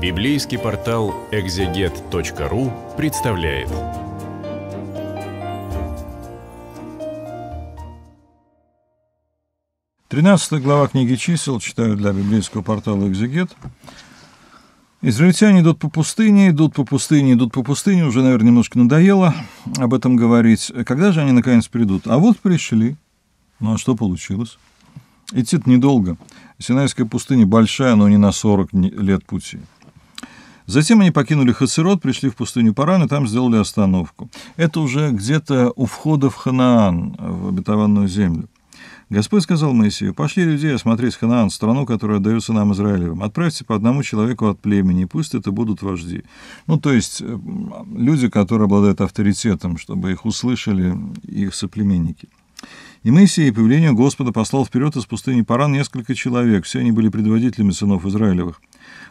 Библейский портал экзегет.ру представляет. Тринадцатая глава книги чисел читаю для библейского портала «Экзегет». Израильтяне идут по пустыне, идут по пустыне, идут по пустыне. Уже, наверное, немножко надоело об этом говорить. Когда же они, наконец, придут? А вот пришли. Ну, а что получилось? Идти-то недолго. Синайская пустыня большая, но не на 40 лет пути. Затем они покинули Хацерот, пришли в пустыню Паран и там сделали остановку. Это уже где-то у входа в Ханаан, в обетованную землю. Господь сказал Моисею, «Пошли людей осмотреть Ханаан, страну, которая отдается нам, Израилевым. Отправьте по одному человеку от племени, пусть это будут вожди». Ну, то есть э, люди, которые обладают авторитетом, чтобы их услышали их соплеменники. И Моисей, по Господа, послал вперед из пустыни Паран несколько человек. Все они были предводителями сынов Израилевых.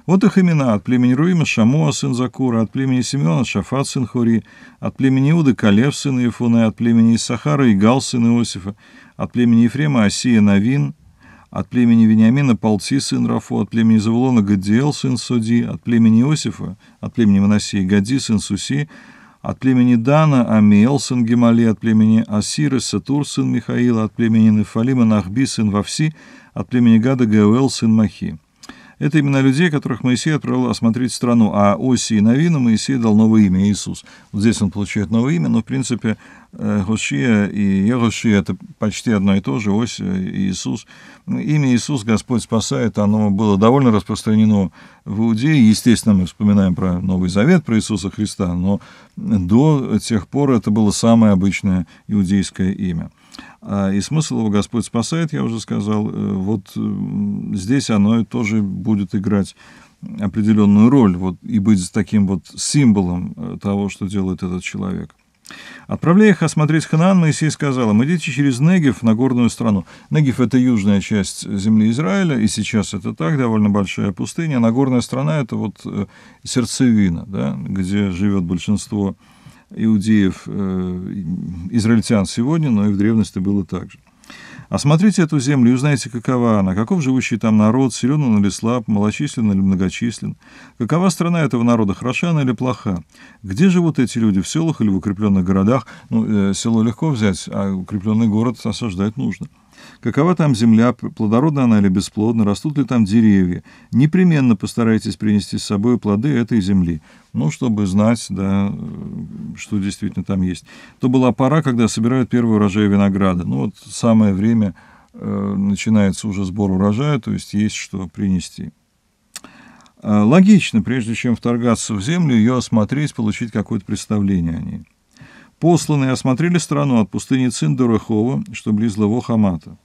Вот их имена от племени Руима Шамуа, сын Закура, от племени Симеона Шафат, сын Хури, от племени Иуды Калев, сын Иефуны, от племени Исахара Игал, сын Иосифа, от племени Ефрема Осия Навин, от племени Вениамина Полци, сын Рафу, от племени Завулона Гадиэл, сын Суди, от племени Иосифа, от племени Манасии Гади, сын Суси, от племени Дана Амиел, сын Гемали, от племени Асиры Сатур, сын Михаила, от племени Нефалима Нахби, сын Вавси, от племени Гада Геуэл, сын Махи. Это имена людей, которых Моисей отправил осмотреть страну, а Оси и Новину Моисей дал новое имя Иисус. Вот здесь он получает новое имя, но в принципе э, Хошия и Егошия это почти одно и то же, Оси э, и Иисус. Ну, имя Иисус Господь спасает, оно было довольно распространено в Иудее. Естественно, мы вспоминаем про Новый Завет, про Иисуса Христа, но до тех пор это было самое обычное иудейское имя. А, и смысл его Господь спасает, я уже сказал. Э, вот э, здесь оно тоже будет играть определенную роль вот, и быть таким вот символом э, того, что делает этот человек. Отправляя их осмотреть Ханаан, Моисей сказал им, идите через Негев на горную страну. Негев – это южная часть земли Израиля, и сейчас это так, довольно большая пустыня. А Нагорная страна – это вот сердцевина, да, где живет большинство иудеев, э, израильтян сегодня, но и в древности было так же. Осмотрите эту землю и узнайте, какова она, каков живущий там народ, силен он или слаб, малочислен или многочислен, какова страна этого народа, хороша она или плоха, где живут эти люди, в селах или в укрепленных городах. Ну, э, село легко взять, а укрепленный город осаждать нужно. Какова там земля, плодородна она или бесплодна, растут ли там деревья. Непременно постарайтесь принести с собой плоды этой земли, ну, чтобы знать, да, э, что действительно там есть. То была пора, когда собирают первый урожай винограда. Ну, вот самое время э, начинается уже сбор урожая, то есть есть что принести. А, логично, прежде чем вторгаться в землю, ее осмотреть, получить какое-то представление о ней. Посланные осмотрели страну от пустыни Цин до Рахова, что близ Лаво-Хамата.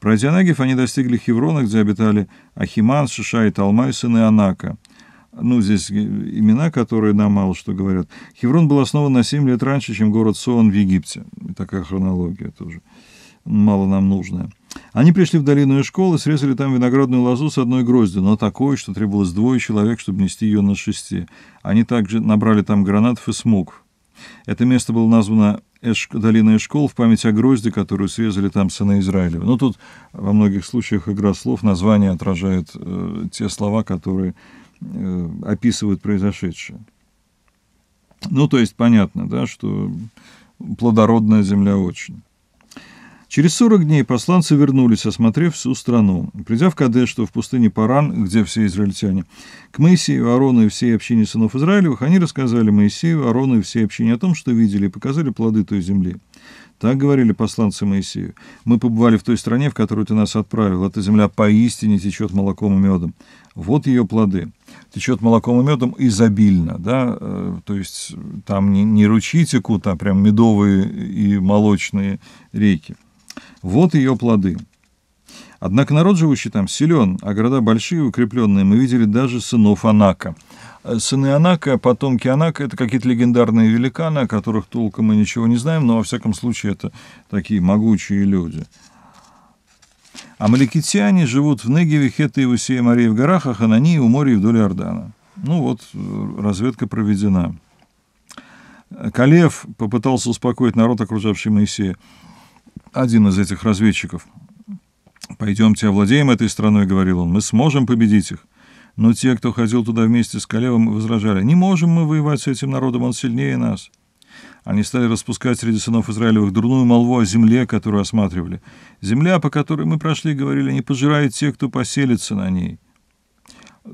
Пройдя Нагиф, они достигли Хеврона, где обитали Ахиман, Шиша и Талмай, сыны Анака. Ну, здесь имена, которые нам мало что говорят. Хеврон был основан на 7 лет раньше, чем город Сон в Египте. И такая хронология тоже мало нам нужная. Они пришли в долину Ишкол и срезали там виноградную лозу с одной грозди, но такой, что требовалось двое человек, чтобы нести ее на шесте. Они также набрали там гранатов и смог. Это место было названо Эш... долиной Эшкол в память о грозде, которую срезали там сына Израиля. Но ну, тут во многих случаях игра слов, название отражает э, те слова, которые э, описывают произошедшее. Ну, то есть понятно, да, что плодородная земля очень. Через 40 дней посланцы вернулись, осмотрев всю страну. Придя в Кадеш, что в пустыне Паран, где все израильтяне, к Моисею, Арону и всей общине сынов Израилевых, они рассказали Моисею, Арону и всей общине о том, что видели, и показали плоды той земли. Так говорили посланцы Моисею. «Мы побывали в той стране, в которую ты нас отправил. Эта земля поистине течет молоком и медом. Вот ее плоды. Течет молоком и медом изобильно, да, э, то есть там не, не ручьи текут, а прям медовые и молочные реки». Вот ее плоды. Однако народ, живущий там, силен, а города большие, укрепленные, мы видели даже сынов Анака. Э, сыны Анака, потомки Анака – это какие-то легендарные великаны, о которых толком мы ничего не знаем, но, во всяком случае, это такие могучие люди. Амаликитяне живут в Негеве, Хета, Иусея, Марии в горах, а Ханании у моря и вдоль Ордана. Ну вот, э, разведка проведена. Калев попытался успокоить народ, окружавший Моисея один из этих разведчиков. «Пойдемте овладеем этой страной», — говорил он, — «мы сможем победить их». Но те, кто ходил туда вместе с Калевом, возражали, «Не можем мы воевать с этим народом, он сильнее нас». Они стали распускать среди сынов Израилевых дурную молву о земле, которую осматривали. «Земля, по которой мы прошли, — говорили, — не пожирает тех, кто поселится на ней».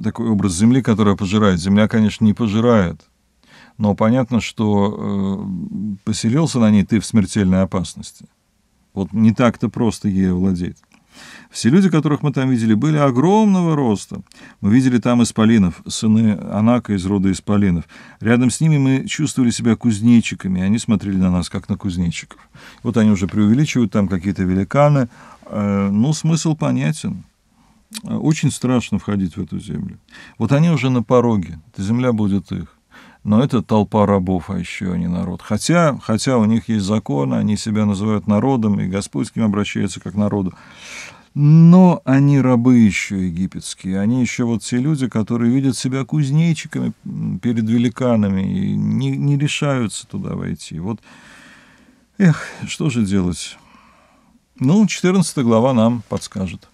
Такой образ земли, которая пожирает. Земля, конечно, не пожирает. Но понятно, что э, поселился на ней ты в смертельной опасности. Вот не так-то просто ею владеть. Все люди, которых мы там видели, были огромного роста. Мы видели там исполинов, сыны Анака из рода исполинов. Рядом с ними мы чувствовали себя кузнечиками, они смотрели на нас, как на кузнечиков. Вот они уже преувеличивают, там какие-то великаны. Э, ну, смысл понятен. Э, очень страшно входить в эту землю. Вот они уже на пороге, эта земля будет их но это толпа рабов, а еще не народ. Хотя, хотя у них есть законы, они себя называют народом, и господским обращаются как народу. Но они рабы еще египетские, они еще вот те люди, которые видят себя кузнечиками перед великанами и не, не решаются туда войти. Вот, эх, что же делать? Ну, 14 глава нам подскажет.